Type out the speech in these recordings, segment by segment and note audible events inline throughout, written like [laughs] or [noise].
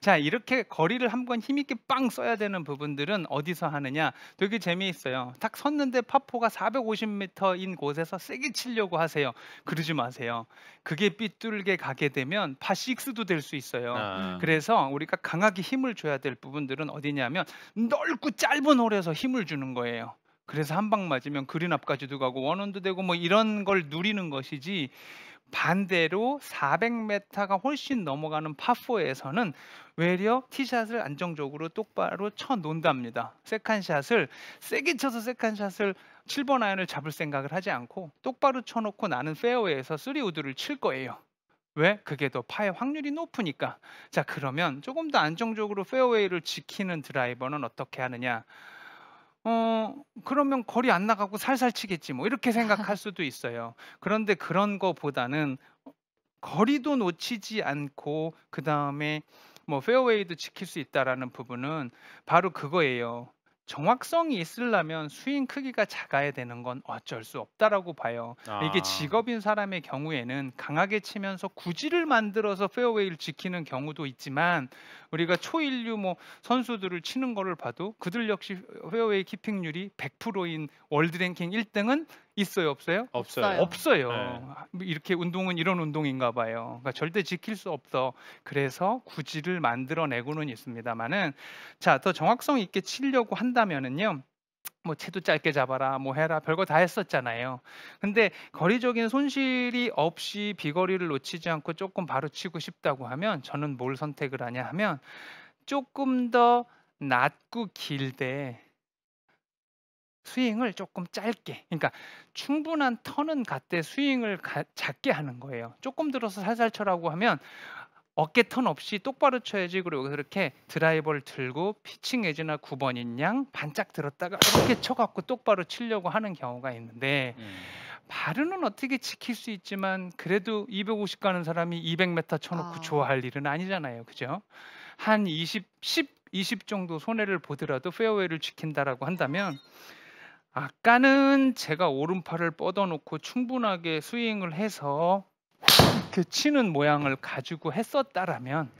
자 이렇게 거리를 한번 힘있게 빵 써야 되는 부분들은 어디서 하느냐 되게 재미있어요 딱 섰는데 파포가 450m인 곳에서 세게 치려고 하세요 그러지 마세요 그게 삐뚤게 가게 되면 파식스도 될 수 있어요 아. 그래서 우리가 강하게 힘을 줘야 될 부분들은 어디냐면 넓고 짧은 홀에서 힘을 주는 거예요 그래서 한 방 맞으면 그린 앞까지도 가고 원원도 되고 뭐 이런 걸 누리는 것이지 반대로 400m가 훨씬 넘어가는 파4에서는 외려 티샷을 안정적으로 똑바로 쳐 놓는답니다. 세컨샷을 세게 쳐서 세컨샷을 7번 아이언을 잡을 생각을 하지 않고 똑바로 쳐놓고 나는 페어웨이에서 3우드를 칠 거예요. 왜? 그게 더 파의 확률이 높으니까. 자, 그러면 조금 더 안정적으로 페어웨이를 지키는 드라이버는 어떻게 하느냐? 어, 그러면 거리 안 나가고 살살 치겠지 뭐 이렇게 생각할 수도 있어요. 그런데 그런 거보다는 거리도 놓치지 않고 그다음에 뭐 페어웨이도 지킬 수 있다라는 부분은 바로 그거예요. 정확성이 있으려면 스윙 크기가 작아야 되는 건 어쩔 수 없다라고 봐요. 아. 이게 직업인 사람의 경우에는 강하게 치면서 구질을 만들어서 페어웨이를 지키는 경우도 있지만 우리가 초일류 뭐 선수들을 치는 거를 봐도 그들 역시 페어웨이 키핑률이 100%인 월드 랭킹 1등은 있어요, 없어요? 없어요. 없어요. 네. 이렇게 운동은 이런 운동인가 봐요. 그러니까 절대 지킬 수 없어. 그래서 구질을 만들어내고는 있습니다만은 자, 더 정확성 있게 치려고 한다면은요. 뭐 채도 짧게 잡아라, 뭐 해라, 별거 다 했었잖아요. 근데 거리적인 손실이 없이 비거리를 놓치지 않고 조금 바로 치고 싶다고 하면 저는 뭘 선택을 하냐 하면 조금 더 낮고 길대 스윙을 조금 짧게 그러니까 충분한 턴은 갖되 스윙을 가, 작게 하는 거예요 조금 들어서 살살 쳐라고 하면 어깨 턴 없이 똑바로 쳐야지 그리고 이렇게 드라이버를 들고 피칭 에지나 9번인 양 반짝 들었다가 이렇게 쳐갖고 똑바로 치려고 하는 경우가 있는데 음. 바르 어떻게 지킬 수 있지만 그래도 250 가는 사람이 200m 쳐놓고 아. 좋아할 일은 아니잖아요 그죠 한 20, 10, 20 정도 손해를 보더라도 페어웨이를 지킨다라고 한다면 아까는 제가 오른팔을 뻗어놓고 충분하게 스윙을 해서 이렇게 그 치는 모양을 가지고 했었다라면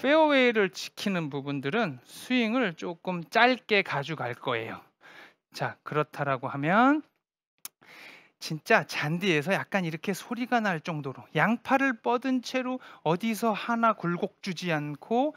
페어웨이를 지키는 부분들은 스윙을 조금 짧게 가져갈 거예요. 자, 그렇다라고 하면 진짜 잔디에서 약간 이렇게 소리가 날 정도로 양팔을 뻗은 채로 어디서 하나 굴곡 주지 않고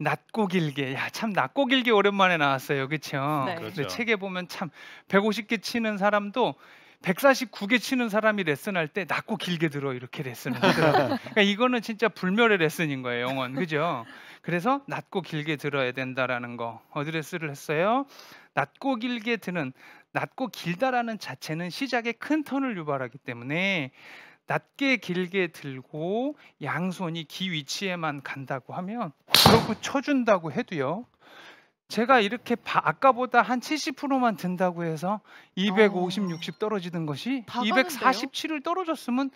낮고 길게 야 참 낮고 길게 오랜만에 나왔어요 그쵸 네. 그렇죠. 근데 그 책에 보면 참 150개 치는 사람도 149개 치는 사람이 레슨할 때 낮고 길게 들어 이렇게 레슨을 하더라고요. [laughs] 그러니까 이거는 진짜 불멸의 레슨인 거예요, 영원. 그죠? 그래서 낮고 길게 들어야 된다라는 거. 어드레스를 했어요. 낮고 길게 드는 낮고 길다라는 자체는 시작에 큰 턴을 유발하기 때문에 낮게 길게 들고 양손이 기 위치에만 간다고 하면 그렇고 쳐준다고 해도요. 제가 이렇게 바, 아까보다 한 70%만 든다고 해서 250, 어... 60 떨어지는 것이 247을 떨어졌으면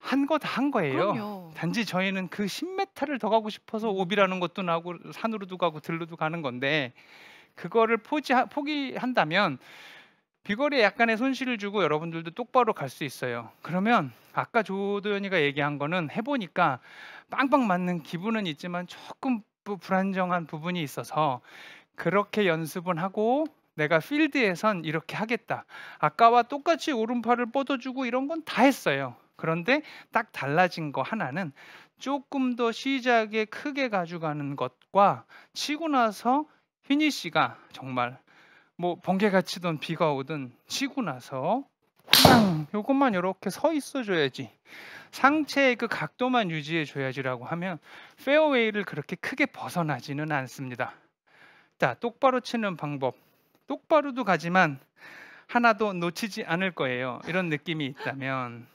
한 거 다 한 거예요. 그럼요. 단지 저희는 그 10m를 더 가고 싶어서 오비라는 것도 나고 산으로도 가고 들로도 가는 건데 그거를 포지 포기한다면 귀걸이에 약간의 손실을 주고 여러분들도 똑바로 갈 수 있어요. 그러면 아까 조도연이가 얘기한 거는 해보니까 빵빵 맞는 기분은 있지만 조금 불안정한 부분이 있어서 그렇게 연습은 하고 내가 필드에선 이렇게 하겠다. 아까와 똑같이 오른팔을 뻗어주고 이런 건 다 했어요. 그런데 딱 달라진 거 하나는 조금 더 시작에 크게 가져가는 것과 치고 나서 휘니씨가 정말 뭐 번개가 치든 비가 오든 치고 나서 그냥 이것만 이렇게 서 있어줘야지 상체의 그 각도만 유지해줘야지라고 하면 페어웨이를 그렇게 크게 벗어나지는 않습니다. 자, 똑바로 치는 방법. 똑바로도 가지만 하나도 놓치지 않을 거예요. 이런 느낌이 있다면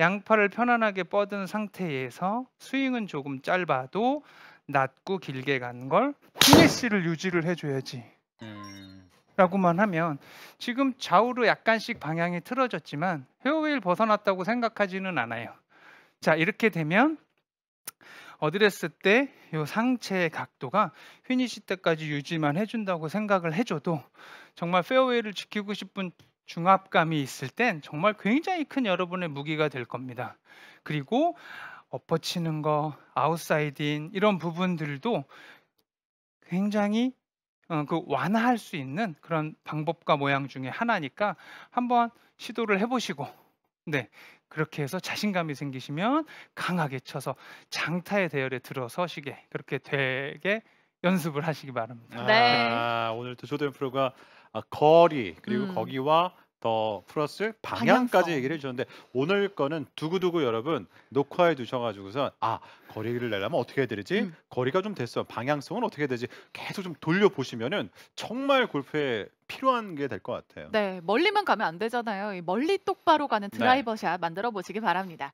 양팔을 편안하게 뻗은 상태에서 스윙은 조금 짧아도 낮고 길게 간걸 플래시를 유지를 해줘야지. 음... 라고만 하면 지금 좌우로 약간씩 방향이 틀어졌지만 헤어웨이를 벗어났다고 생각하지는 않아요. 자, 이렇게 되면 어드레스 때이 상체의 각도가 휘니시 때까지 유지만 해준다고 생각을 해줘도 정말 페어웨이를 지키고 싶은 중압감이 있을 땐 정말 굉장히 큰 여러분의 무기가 될 겁니다. 그리고 엎어치는 거, 아웃사이드인 이런 부분들도 굉장히 어, 그 완화할 수 있는 그런 방법과 모양 중에 하나니까 한번 시도를 해보시고 네 그렇게 해서 자신감이 생기시면 강하게 쳐서 장타의 대열에 들어서시게 그렇게 되게 연습을 하시기 바랍니다. 아, 네. 아, 오늘 또 조던 프로가 거리 그리고 음. 거기와 어, 플러스 방향까지 얘기를 해주셨는데 오늘 거는 두고두고 여러분 녹화해 두셔가지고서 아 거리를 내려면 어떻게 해야 되지? 음. 거리가 좀 됐어. 방향성은 어떻게 해야 되지? 계속 좀 돌려 보시면은 정말 골프에 필요한 게 될 것 같아요. 네, 멀리만 가면 안 되잖아요. 멀리 똑바로 가는 네. 드라이버 샷 만들어 보시기 바랍니다.